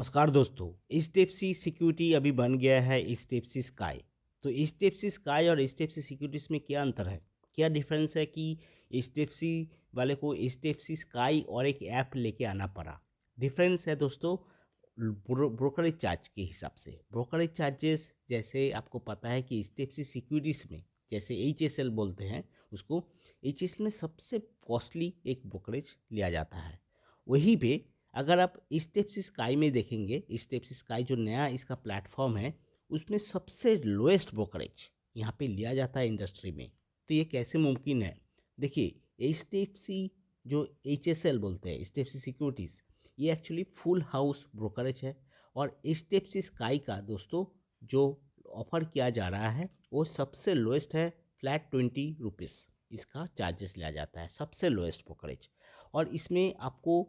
नमस्कार दोस्तों स्टेपसी सिक्योरिटी अभी बन गया है स्टेपसी स्काई तो स्टेपसी स्काई और स्टेपसी सिक्योरिटीज में क्या अंतर है क्या डिफरेंस है कि स्टेपसी वाले को स्टेपसी स्काई और एक ऐप लेके आना पड़ा डिफरेंस है दोस्तों ब्रो, ब्रोकरेज चार्ज के हिसाब से ब्रोकरेज चार्जेस जैसे आपको पता है कि स्टेपसी सिक्योरिटीज़ में जैसे एच बोलते हैं उसको एच में सबसे कॉस्टली एक ब्रोकरेज लिया जाता है वहीं पे अगर आप स्टेप्स स्काई में देखेंगे स्टेप्स स्काई जो नया इसका प्लेटफॉर्म है उसमें सबसे लोएस्ट ब्रोकरेज यहाँ पे लिया जाता है इंडस्ट्री में तो ये कैसे मुमकिन है देखिए एच एफ सी जो एच एस एल बोलते हैं एच सी सिक्योरिटीज़ ये एक्चुअली फुल हाउस ब्रोकरेज है और एच सी स्काई का दोस्तों जो ऑफ़र किया जा रहा है वो सबसे लोएस्ट है फ्लैट ट्वेंटी रुपीज़ इसका चार्जेस लिया जाता है सबसे लोएस्ट ब्रोकरेज और इसमें आपको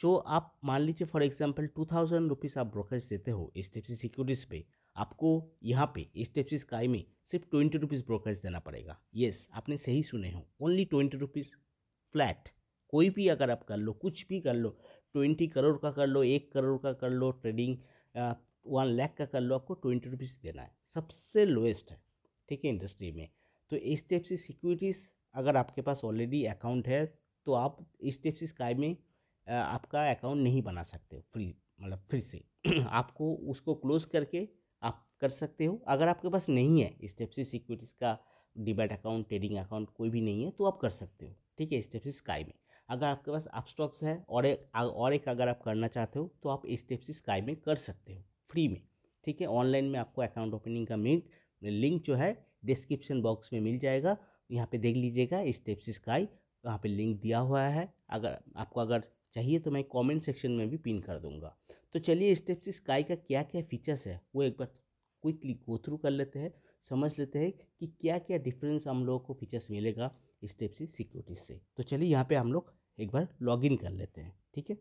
जो आप मान लीजिए for example two thousand rupees आप ब्रोकरेज देते हो H D F C securities पे आपको यहाँ पे H D F C Sky में सिर्फ ट्वेंटी रुपीज़ ब्रोकरेज देना पड़ेगा येस आपने सही सुने हो ओनली ट्वेंटी रुपीज़ फ्लैट कोई भी अगर आप कर लो कुछ भी कर लो ट्वेंटी करोड़ का कर लो एक करोड़ का कर लो ट्रेडिंग वन लैख का कर लो आपको ट्वेंटी रुपीज़ देना है सबसे लोएस्ट है ठीक है इंडस्ट्री में तो H D F C securities अगर आपके पास ऑलरेडी अकाउंट है तो आप H D F C Sky में आपका अकाउंट नहीं बना सकते हो फ्री मतलब फिर से आपको उसको क्लोज करके आप कर सकते हो अगर आपके पास नहीं है स्टेपसी सिक्योरिटीज़ का डिबेट अकाउंट ट्रेडिंग अकाउंट कोई भी नहीं है तो आप कर सकते हो ठीक है स्टेपसी स्काई में अगर आपके पास आप स्टॉक्स है और एक और एक अगर आप करना चाहते हो तो आप स्टेपसी स्काई में कर सकते हो फ्री में ठीक है ऑनलाइन में आपको अकाउंट ओपनिंग का लिंक लिंक जो है डिस्क्रिप्शन बॉक्स में मिल जाएगा यहाँ पे देख लीजिएगा स्टेपसी स्काई वहाँ पे लिंक दिया हुआ है अगर आपको अगर चाहिए तो मैं कमेंट सेक्शन में भी पिन कर दूंगा तो चलिए स्टेप्स स्काई का क्या क्या फीचर्स है वो एक बार क्विकली गो थ्रू कर लेते हैं समझ लेते हैं कि क्या क्या डिफरेंस हम लोगों को फीचर्स मिलेगा स्टेप सिक्स सिक्योरिटीज से तो चलिए यहाँ पर हम लोग एक बार लॉगिन कर लेते हैं ठीक है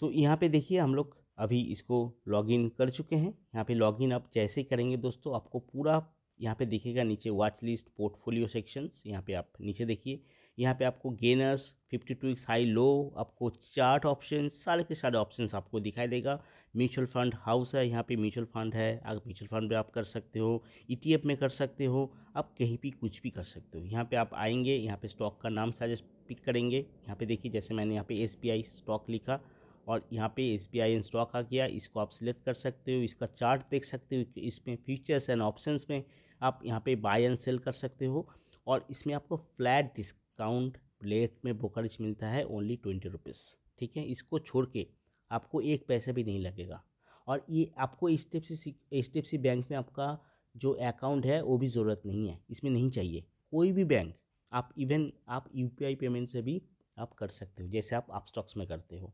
तो यहाँ पर देखिए हम लोग अभी इसको लॉगिन कर चुके हैं यहाँ पे लॉगिन आप जैसे करेंगे दोस्तों आपको पूरा यहाँ पे दिखेगा नीचे वॉच लिस्ट पोर्टफोलियो सेक्शंस यहाँ पे आप नीचे देखिए यहाँ पे आपको गेनर्स 52 टू हाई लो आपको चार्ट ऑप्शन सारे के सारे ऑप्शन आपको दिखाई देगा म्यूचुअल फंड हाउस है यहाँ पे म्यूचुअल फंड है आप म्यूचुअल फंड में आप कर सकते हो ई e में कर सकते हो आप कहीं भी कुछ भी कर सकते हो यहाँ पे आप आएंगे यहाँ पे स्टॉक का नाम सजेस्ट पिक करेंगे यहाँ पे देखिए जैसे मैंने यहाँ पे एस स्टॉक लिखा और यहाँ पे एस बी आई स्टॉक आ गया इसको आप सिलेक्ट कर सकते हो इसका चार्ट देख सकते हो इसमें फीचर्स एंड ऑप्शन में आप यहाँ पे बाय एंड सेल कर सकते हो और इसमें आपको फ्लैट डिस्क काउंट लेथ में ब्रोकरेज मिलता है ओनली ट्वेंटी रुपीज़ ठीक है इसको छोड़ के आपको एक पैसा भी नहीं लगेगा और ये आपको H D F C bank में आपका जो अकाउंट है वो भी ज़रूरत नहीं है इसमें नहीं चाहिए कोई भी बैंक आप इवन आप यू पी आई पेमेंट से भी आप कर सकते हो जैसे आप आप स्टॉक्स में करते हो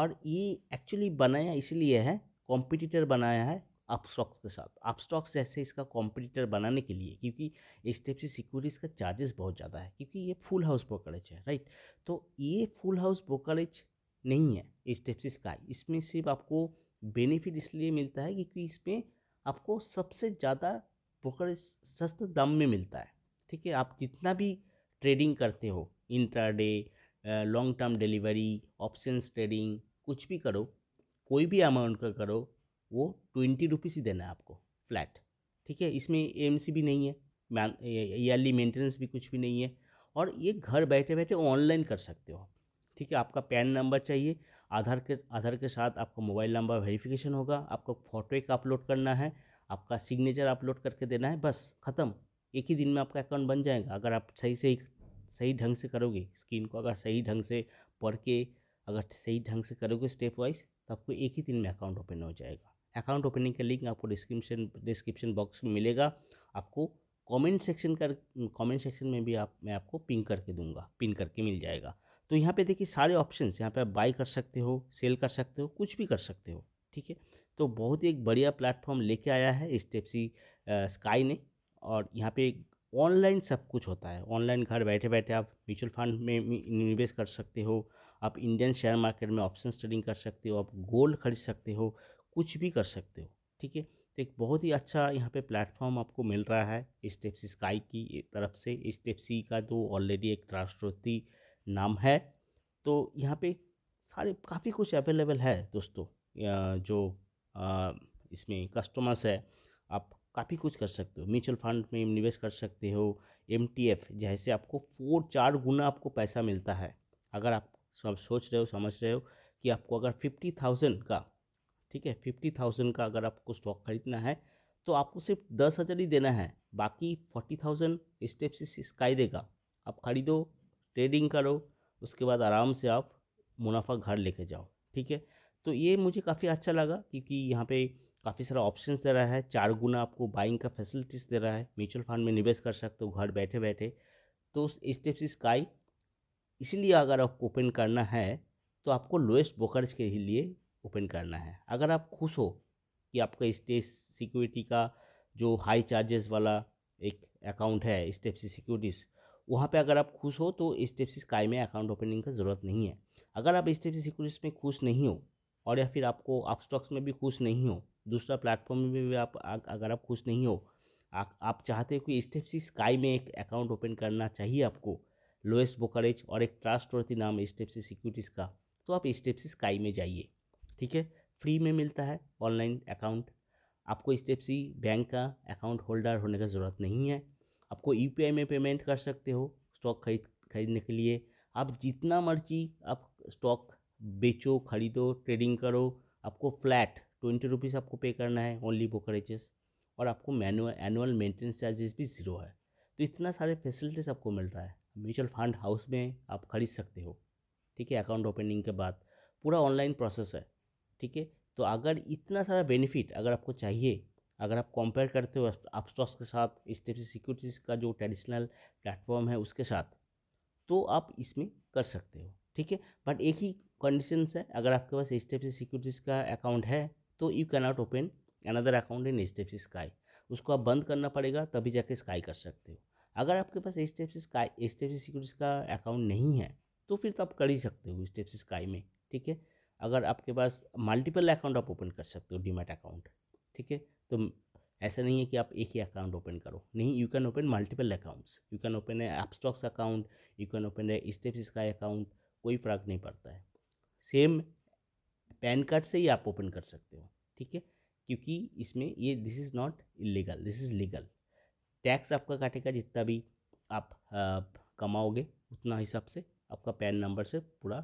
और ये एक्चुअली बनाया इसलिए है कॉम्पिटिटर बनाया है अपस्टॉक्स के साथ अपस्टॉक्स जैसे इसका कॉम्पिटिटर बनाने के लिए क्योंकि H D F C securities का चार्जेस बहुत ज़्यादा है क्योंकि ये फुल हाउस ब्रोकरेज है राइट तो ये फुल हाउस ब्रोकरेज नहीं है एच डी एफ सी का इसमें सिर्फ आपको बेनिफिट इसलिए मिलता है क्योंकि इसमें आपको सबसे ज़्यादा ब्रोकरेज सस्ते दाम में मिलता है ठीक है आप जितना भी ट्रेडिंग करते हो intraday long term delivery options trading कुछ भी करो कोई भी अमाउंट का करो वो ट्वेंटी रुपीज़ ही देना है आपको फ्लैट ठीक है इसमें एम भी नहीं है ईयरली मेंटेनेंस भी कुछ भी नहीं है और ये घर बैठे बैठे ऑनलाइन कर सकते हो ठीक है आपका पैन नंबर चाहिए आधार के आधार के साथ आपका मोबाइल नंबर वेरिफिकेशन होगा आपको फ़ोटो एक अपलोड करना है आपका सिग्नेचर अपलोड करके देना है बस ख़त्म एक ही दिन में आपका अकाउंट बन जाएगा अगर आप सही से सही ढंग से करोगे स्क्रीन को अगर सही ढंग से पढ़ के अगर सही ढंग से करोगे स्टेप वाइज तो आपको एक ही दिन में अकाउंट ओपन हो जाएगा अकाउंट ओपनिंग का लिंक आपको डिस्क्रिप्शन डिस्क्रिप्शन बॉक्स में मिलेगा आपको कमेंट सेक्शन कर कमेंट सेक्शन में भी आप मैं आपको पिन करके दूंगा पिन करके मिल जाएगा तो यहाँ पे देखिए सारे ऑप्शन यहाँ पे आप बाई कर सकते हो सेल कर सकते हो कुछ भी कर सकते हो ठीक है तो बहुत ही एक बढ़िया प्लेटफॉर्म लेके आया है स्टेपसी स्काई ने और यहाँ पे ऑनलाइन सब कुछ होता है ऑनलाइन घर बैठे बैठे आप म्यूचुअल फंड में निवेश कर सकते हो आप इंडियन शेयर मार्केट में ऑप्शन ट्रेडिंग कर सकते हो आप गोल्ड खरीद सकते हो कुछ भी कर सकते हो ठीक है तो एक बहुत ही अच्छा यहाँ पे प्लेटफॉर्म आपको मिल रहा है स्टेप सी स्काई की तरफ से स्टेप सी का तो ऑलरेडी एक राष्ट्रपति नाम है तो यहाँ पे सारे काफ़ी कुछ अवेलेबल है दोस्तों जो इसमें कस्टमर्स है आप काफ़ी कुछ कर सकते हो म्यूचुअल फंड में निवेश कर सकते हो एम जैसे आपको फोर चार गुना आपको पैसा मिलता है अगर आप सब सोच रहे हो समझ रहे हो कि आपको अगर फिफ्टी थाउजेंड का ठीक है फिफ्टी थाउजेंड का अगर आपको स्टॉक खरीदना है तो आपको सिर्फ दस हज़ार ही देना है बाकी फोर्टी थाउजेंड स्टेप से स्काई देगा आप खरीदो ट्रेडिंग करो उसके बाद आराम से आप मुनाफा घर लेके जाओ ठीक है तो ये मुझे काफ़ी अच्छा लगा क्योंकि यहाँ पे काफ़ी सारा ऑप्शंस दे रहा है चार गुना आपको बाइंग का फैसिलिटीज़ दे रहा है म्यूचुअल फंड में निवेश कर सकते हो घर बैठे बैठे तो स्टेप्स स्काई इसलिए अगर आपको ओपन करना है तो आपको लोएस्ट ब्रोकरेज के लिए ओपन करना है अगर आप खुश हो कि आपका स्टेट सिक्योरिटी का जो हाई चार्जेस वाला एक अकाउंट है स्टेपसी सिक्योरिटीज़ वहाँ पे अगर आप खुश हो तो स्टेपसी स्काई में अकाउंट ओपनिंग का ज़रूरत नहीं है अगर आप स्टेपसी सिक्योरिटीज़ में खुश नहीं हो और या फिर आपको आप स्टॉक्स में भी खुश नहीं हो दूसरा प्लेटफॉर्म में भी आप अगर आप खुश नहीं हो आ, आप चाहते हो कि स्टेपसी स्काई में एक अकाउंट ओपन करना चाहिए आपको लोएस्ट ब्रोकरेज और एक ट्रस्ट नाम स्टेपसी सिक्योरिटीज़ का तो आप स्टेपसी स्काई में जाइए ठीक है फ्री में मिलता है ऑनलाइन अकाउंट आपको स्टेप सी बैंक का अकाउंट होल्डर होने का ज़रूरत नहीं है आपको आई में पेमेंट कर सकते हो स्टॉक खरीद खरीदने के लिए आप जितना मर्जी आप स्टॉक बेचो खरीदो ट्रेडिंग करो आपको फ्लैट ट्वेंटी रुपीज़ आपको पे करना है ओनली ब्रोकरेजेस और आपको मैनुअल एनुअल मेंटेनेंस चार्जेस भी ज़ीरो है तो इतना सारे फैसिलिटीज़ आपको मिल रहा है म्यूचुअल फंड हाउस में आप खरीद सकते हो ठीक है अकाउंट ओपनिंग के बाद पूरा ऑनलाइन प्रोसेस है ठीक है तो अगर इतना सारा बेनिफिट अगर आपको चाहिए अगर आप कंपेयर करते हो आप स्टॉक्स के साथ एच सिक्योरिटीज़ का जो ट्रेडिशनल प्लेटफॉर्म है उसके साथ तो आप इसमें कर सकते हो ठीक है बट एक ही कंडीशंस है अगर आपके पास एच डी सिक्योरिटीज़ का अकाउंट है तो you can not open another account in H D Sky उसको आप बंद करना पड़ेगा तभी जाके स्काई कर सकते हो अगर आपके पास H D Sky H D securities का अकाउंट नहीं है तो फिर तो आप कर ही सकते हो एच डी स्काई में ठीक है अगर आपके पास मल्टीपल अकाउंट आप ओपन कर सकते हो डीमेट अकाउंट ठीक है तो ऐसा नहीं है कि आप एक ही अकाउंट ओपन करो नहीं you can open multiple accounts you can open है Upstox account you can open है स्टेप्स का अकाउंट कोई फ़र्क नहीं पड़ता है सेम पैन कार्ड से ही आप ओपन कर सकते हो ठीक है क्योंकि इसमें ये this is not illegal this is legal tax आपका काटेगा जितना भी आप आ, कमाओगे उतना हिसाब से आपका पैन नंबर से पूरा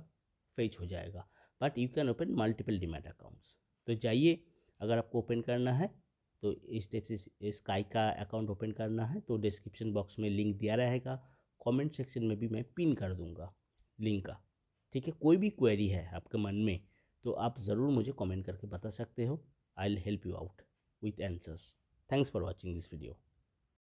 फेच हो जाएगा but you can open multiple demat accounts तो जाइए अगर आपको ओपन करना है तो इस टाइप से स्काई का अकाउंट ओपन करना है तो डिस्क्रिप्शन बॉक्स में लिंक दिया रहेगा कमेंट सेक्शन में भी मैं पिन कर दूंगा लिंक का ठीक है कोई भी क्वेरी है आपके मन में तो आप ज़रूर मुझे कमेंट करके बता सकते हो I will help you out with answers thanks for watching this video